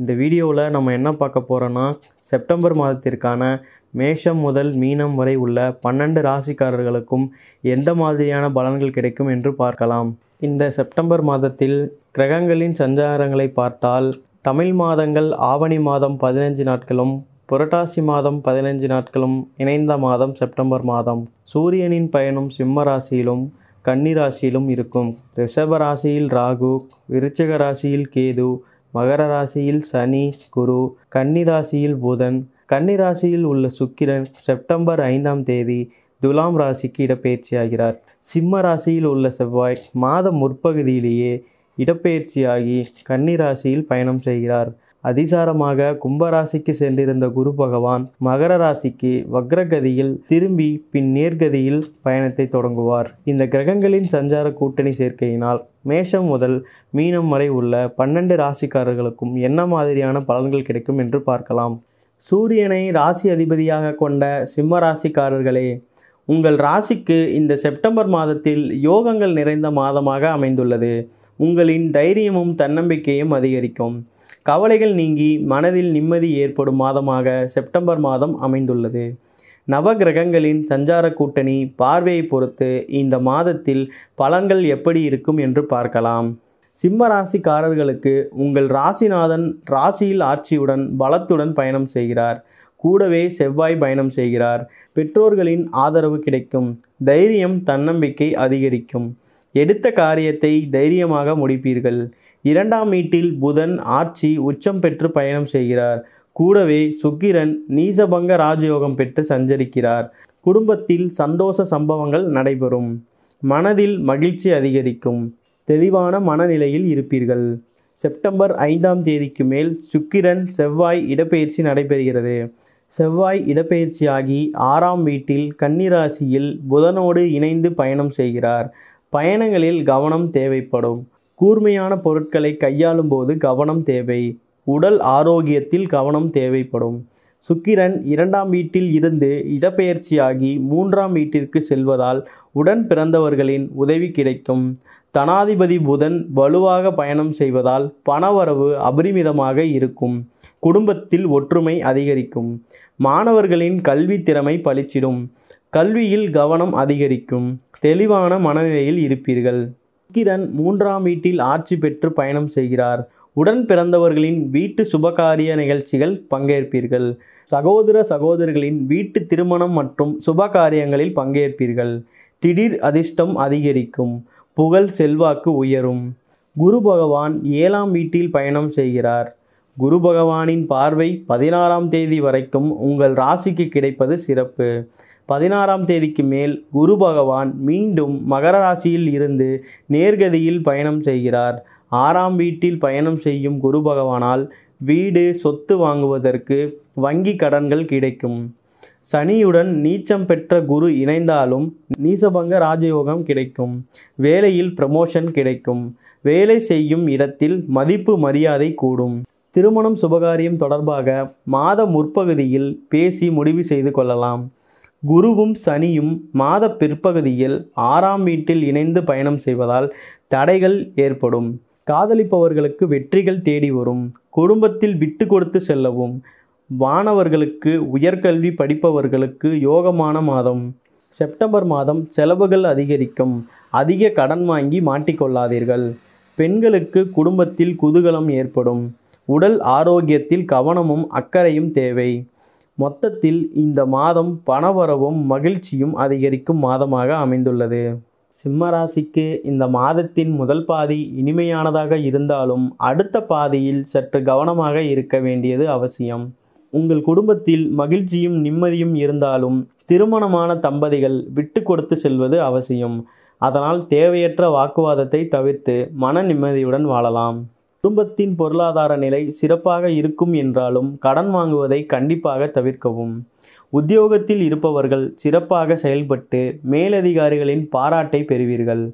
இந்த வீடியோவில் நம்ம என்ன பார்க்க போகிறோன்னா செப்டம்பர் மாதத்திற்கான மேஷம் முதல் மீனம் வரை உள்ள பன்னெண்டு ராசிக்காரர்களுக்கும் எந்த மாதிரியான பலன்கள் கிடைக்கும் என்று பார்க்கலாம் இந்த செப்டம்பர் மாதத்தில் கிரகங்களின் சஞ்சாரங்களை பார்த்தால் தமிழ் மாதங்கள் ஆவணி மாதம் பதினஞ்சு நாட்களும் புரட்டாசி மாதம் பதினைஞ்சு நாட்களும் இணைந்த மாதம் செப்டம்பர் மாதம் சூரியனின் பயணம் சிம்ம ராசியிலும் கன்னி ராசியிலும் இருக்கும் ரிஷப ராசியில் ராகு விருச்சக ராசியில் கேது மகர ராசியில் சனி குரு கன்னி ராசியில் புதன் கன்னி ராசியில் உள்ள சுக்கிரன் செப்டம்பர் ஐந்தாம் தேதி துலாம் ராசிக்கு இடப்பெயர்ச்சியாகிறார் சிம்ம ராசியில் உள்ள செவ்வாய் மாத முற்பகுதியிலேயே இடப்பெயர்ச்சியாகி கன்னி ராசியில் பயணம் செய்கிறார் அதிசாரமாக கும்பராசிக்கு சென்றிருந்த குரு பகவான் மகர ராசிக்கு வக்ரகதியில் திரும்பி பின் நேர்கதியில் பயணத்தை தொடங்குவார் இந்த கிரகங்களின் சஞ்சார கூட்டணி சேர்க்கையினால் மேஷம் முதல் மீனம் வரை உள்ள பன்னெண்டு ராசிக்காரர்களுக்கும் என்ன மாதிரியான பலன்கள் கிடைக்கும் என்று பார்க்கலாம் சூரியனை ராசி அதிபதியாக கொண்ட சிம்ம ராசிக்காரர்களே உங்கள் ராசிக்கு இந்த செப்டம்பர் மாதத்தில் யோகங்கள் நிறைந்த மாதமாக அமைந்துள்ளது உங்களின் தைரியமும் தன்னம்பிக்கையும் அதிகரிக்கும் கவலைகள் நீங்கி மனதில் நிம்மதி ஏற்படும் மாதமாக செப்டம்பர் மாதம் அமைந்துள்ளது நவகிரகங்களின் சஞ்சார கூட்டணி பார்வையை பொறுத்து இந்த மாதத்தில் பலன்கள் எப்படி இருக்கும் என்று பார்க்கலாம் சிம்ம ராசிக்காரர்களுக்கு உங்கள் ராசிநாதன் ராசியில் ஆட்சியுடன் பலத்துடன் பயணம் செய்கிறார் கூடவே செவ்வாய் பயணம் செய்கிறார் பெற்றோர்களின் ஆதரவு கிடைக்கும் தைரியம் தன்னம்பிக்கை அதிகரிக்கும் எடுத்த காரியத்தை தைரியமாக முடிப்பீர்கள் இரண்டாம் வீட்டில் புதன் ஆட்சி உச்சம் பெற்று பயணம் செய்கிறார் கூடவே சுக்கிரன் நீசபங்க ராஜயோகம் பெற்று சஞ்சரிக்கிறார் குடும்பத்தில் சந்தோஷ சம்பவங்கள் நடைபெறும் மனதில் மகிழ்ச்சி அதிகரிக்கும் தெளிவான மனநிலையில் இருப்பீர்கள் செப்டம்பர் ஐந்தாம் தேதிக்கு மேல் சுக்கிரன் செவ்வாய் இடப்பெயர்ச்சி நடைபெறுகிறது செவ்வாய் இடப்பெயர்ச்சியாகி ஆறாம் வீட்டில் கன்னிராசியில் புதனோடு இணைந்து பயணம் செய்கிறார் பயணங்களில் கவனம் தேவைப்படும் கூர்மையான பொருட்களை கையாளும் போது கவனம் தேவை உடல் ஆரோக்கியத்தில் கவனம் தேவைப்படும் சுக்கிரன் இரண்டாம் வீட்டில் இருந்து இடப்பெயர்ச்சியாகி மூன்றாம் வீட்டிற்கு செல்வதால் உடன் பிறந்தவர்களின் உதவி கிடைக்கும் தனாதிபதி புதன் வலுவாக பயணம் செய்வதால் பணவரவு அபரிமிதமாக இருக்கும் குடும்பத்தில் ஒற்றுமை அதிகரிக்கும் மாணவர்களின் கல்வி திறமை பளிச்சிடும் கல்வியில் கவனம் அதிகரிக்கும் தெளிவான மனநிலையில் இருப்பீர்கள் சுக்கிரன் மூன்றாம் வீட்டில் ஆட்சி பெற்று பயணம் செய்கிறார் உடன் பிறந்தவர்களின் வீட்டு சுபகாரிய நிகழ்ச்சிகள் பங்கேற்பீர்கள் சகோதர சகோதரிகளின் வீட்டு திருமணம் மற்றும் சுபகாரியங்களில் பங்கேற்பீர்கள் திடீர் அதிர்ஷ்டம் அதிகரிக்கும் புகழ் செல்வாக்கு உயரும் குரு பகவான் ஏழாம் வீட்டில் பயணம் செய்கிறார் குரு பகவானின் பார்வை பதினாறாம் தேதி வரைக்கும் உங்கள் ராசிக்கு கிடைப்பது சிறப்பு பதினாறாம் தேதிக்கு மேல் குரு பகவான் மீண்டும் மகர ராசியில் இருந்து நேர்கதியில் பயணம் செய்கிறார் ஆறாம் வீட்டில் பயணம் செய்யும் குரு பகவானால் வீடு சொத்து வாங்குவதற்கு வங்கி கடன்கள் கிடைக்கும் சனியுடன் நீச்சம் பெற்ற குரு இணைந்தாலும் நீசபங்க ராஜயோகம் கிடைக்கும் வேலையில் ப்ரமோஷன் கிடைக்கும் வேலை செய்யும் இடத்தில் மதிப்பு மரியாதை கூடும் திருமணம் சுபகாரியம் தொடர்பாக மாத முற்பகுதியில் பேசி முடிவு செய்து கொள்ளலாம் குருவும் சனியும் மாத பிற்பகுதியில் ஆறாம் வீட்டில் இணைந்து பயணம் செய்வதால் தடைகள் ஏற்படும் காதலிப்பவர்களுக்கு வெற்றிகள் தேடி வரும் குடும்பத்தில் விட்டு கொடுத்து செல்லவும் மாணவர்களுக்கு உயர்கல்வி படிப்பவர்களுக்கு யோகமான மாதம் செப்டம்பர் மாதம் செலவுகள் அதிகரிக்கும் அதிக கடன் வாங்கி மாட்டிக்கொள்ளாதீர்கள் பெண்களுக்கு குடும்பத்தில் குதூகலம் ஏற்படும் உடல் ஆரோக்கியத்தில் கவனமும் அக்கறையும் தேவை மொத்தத்தில் இந்த மாதம் பணவரவும் மகிழ்ச்சியும் அதிகரிக்கும் மாதமாக அமைந்துள்ளது சிம்மராசிக்கு இந்த மாதத்தின் முதல் பாதி இனிமையானதாக இருந்தாலும் அடுத்த பாதியில் சற்று கவனமாக இருக்க வேண்டியது அவசியம் உங்கள் குடும்பத்தில் மகிழ்ச்சியும் நிம்மதியும் இருந்தாலும் திருமணமான தம்பதிகள் விட்டு கொடுத்து செல்வது அவசியம் அதனால் தேவையற்ற வாக்குவாதத்தை தவிர்த்து மன நிம்மதியுடன் வாழலாம் குடும்பத்தின் பொருளாதார நிலை சிறப்பாக இருக்கும் என்றாலும் கடன் வாங்குவதை கண்டிப்பாக தவிர்க்கவும் உத்தியோகத்தில் இருப்பவர்கள் சிறப்பாக செயல்பட்டு மேலதிகாரிகளின் பாராட்டை பெறுவீர்கள்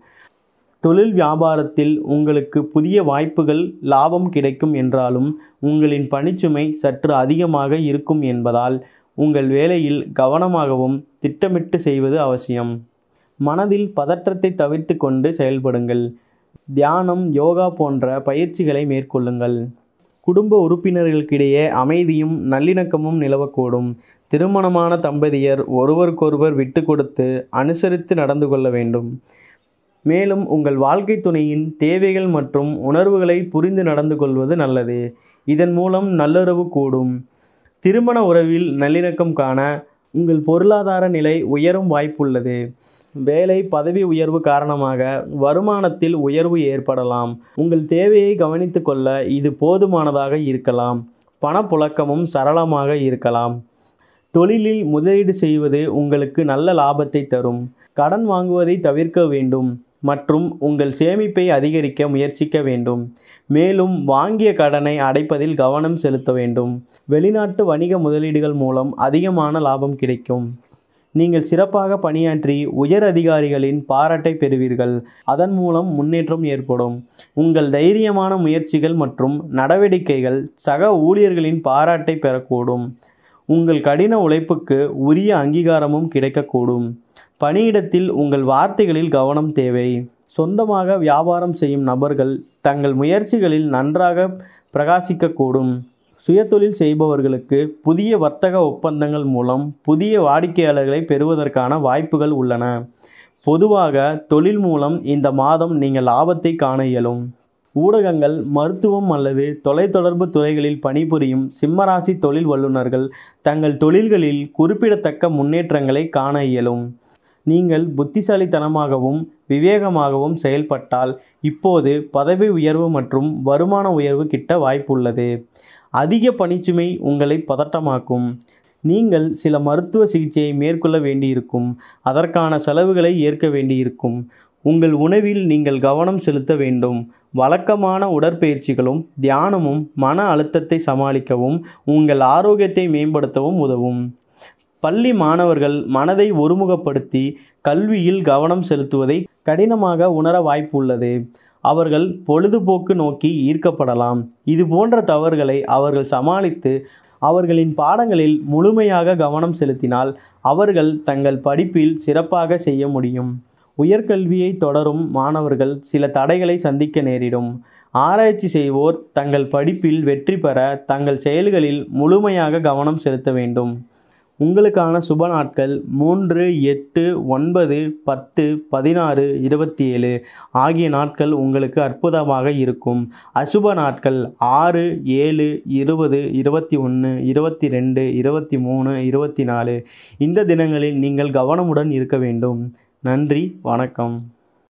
தொழில் வியாபாரத்தில் உங்களுக்கு புதிய வாய்ப்புகள் லாபம் கிடைக்கும் என்றாலும் உங்களின் பணிச்சுமை சற்று அதிகமாக இருக்கும் என்பதால் உங்கள் வேலையில் கவனமாகவும் திட்டமிட்டு செய்வது அவசியம் மனதில் பதற்றத்தை தவிர்த்து கொண்டு செயல்படுங்கள் தியானம் யோகா போன்ற பயிற்சிகளை மேற்கொள்ளுங்கள் குடும்ப உறுப்பினர்களுக்கிடையே அமைதியும் நல்லிணக்கமும் நிலவக்கூடும் திருமணமான தம்பதியர் ஒருவருக்கொருவர் விட்டு கொடுத்து அனுசரித்து நடந்து கொள்ள வேண்டும் மேலும் உங்கள் வாழ்க்கை துணையின் தேவைகள் மற்றும் உணர்வுகளை புரிந்து நடந்து கொள்வது நல்லது இதன் மூலம் நல்லுறவு கூடும் திருமண உறவில் நல்லிணக்கம் காண உங்கள் பொருளாதார நிலை உயரும் வாய்ப்புள்ளது வேலை பதவி உயர்வு காரணமாக வருமானத்தில் உயர்வு ஏற்படலாம் உங்கள் தேவையை கவனித்து கொள்ள இது போதுமானதாக இருக்கலாம் பணப்புழக்கமும் சரளமாக இருக்கலாம் தொழிலில் முதலீடு செய்வது உங்களுக்கு நல்ல லாபத்தை தரும் கடன் வாங்குவதை தவிர்க்க வேண்டும் மற்றும் உங்கள் சேமிப்பை அதிகரிக்க முயற்சிக்க வேண்டும் மேலும் வாங்கிய கடனை அடைப்பதில் கவனம் செலுத்த வேண்டும் வெளிநாட்டு வணிக முதலீடுகள் மூலம் அதிகமான லாபம் கிடைக்கும் நீங்கள் சிறப்பாக பணியாற்றி உயர் அதிகாரிகளின் பாராட்டை பெறுவீர்கள் அதன் மூலம் முன்னேற்றம் ஏற்படும் உங்கள் தைரியமான முயற்சிகள் மற்றும் நடவடிக்கைகள் சக ஊழியர்களின் பாராட்டை பெறக்கூடும் உங்கள் கடின உழைப்புக்கு உரிய அங்கீகாரமும் கிடைக்கக்கூடும் பணியிடத்தில் உங்கள் வார்த்தைகளில் கவனம் தேவை சொந்தமாக வியாபாரம் செய்யும் நபர்கள் தங்கள் முயற்சிகளில் நன்றாக பிரகாசிக்கக்கூடும் சுயதொழில் செய்பவர்களுக்கு புதிய வர்த்தக ஒப்பந்தங்கள் மூலம் புதிய வாடிக்கையாளர்களை பெறுவதற்கான வாய்ப்புகள் உள்ளன பொதுவாக தொழில் மூலம் இந்த மாதம் நீங்கள் லாபத்தை காண இயலும் ஊடகங்கள் மருத்துவம் அல்லது தொலைத்தொடர்பு துறைகளில் பணிபுரியும் சிம்மராசி தொழில் வல்லுநர்கள் தங்கள் தொழில்களில் குறிப்பிடத்தக்க முன்னேற்றங்களை காண இயலும் நீங்கள் புத்திசாலித்தனமாகவும் விவேகமாகவும் செயல்பட்டால் இப்போது பதவி உயர்வு மற்றும் வருமான உயர்வு கிட்ட வாய்ப்புள்ளது அதிக பணிச்சுமை உங்களை பதட்டமாக்கும் நீங்கள் சில மருத்துவ சிகிச்சையை மேற்கொள்ள வேண்டியிருக்கும் அதற்கான செலவுகளை ஏற்க வேண்டியிருக்கும் உங்கள் உணவில் நீங்கள் கவனம் செலுத்த வேண்டும் வழக்கமான உடற்பயிற்சிகளும் தியானமும் மன அழுத்தத்தை சமாளிக்கவும் உங்கள் ஆரோக்கியத்தை மேம்படுத்தவும் உதவும் பள்ளி மாணவர்கள் மனதை ஒருமுகப்படுத்தி கல்வியில் கவனம் செலுத்துவதை கடினமாக உணர வாய்ப்பு உள்ளது அவர்கள் பொழுதுபோக்கு நோக்கி ஈர்க்கப்படலாம் இது போன்ற தவறுகளை அவர்கள் சமாளித்து அவர்களின் பாடங்களில் முழுமையாக கவனம் செலுத்தினால் அவர்கள் தங்கள் படிப்பில் சிறப்பாக செய்ய முடியும் உயர்கல்வியை தொடரும் மாணவர்கள் சில தடைகளை சந்திக்க நேரிடும் ஆராய்ச்சி செய்வோர் தங்கள் படிப்பில் வெற்றி பெற தங்கள் செயல்களில் முழுமையாக கவனம் செலுத்த வேண்டும் உங்களுக்கான சுப நாட்கள் மூன்று எட்டு ஒன்பது பத்து பதினாறு இருபத்தி ஏழு ஆகிய நாட்கள் உங்களுக்கு அற்புதமாக இருக்கும் அசுப நாட்கள் ஆறு ஏழு இருபது இருபத்தி ஒன்று இருபத்தி ரெண்டு இருபத்தி மூணு இருபத்தி நாலு இந்த தினங்களில் நீங்கள் கவனமுடன் இருக்க வேண்டும் நன்றி வணக்கம்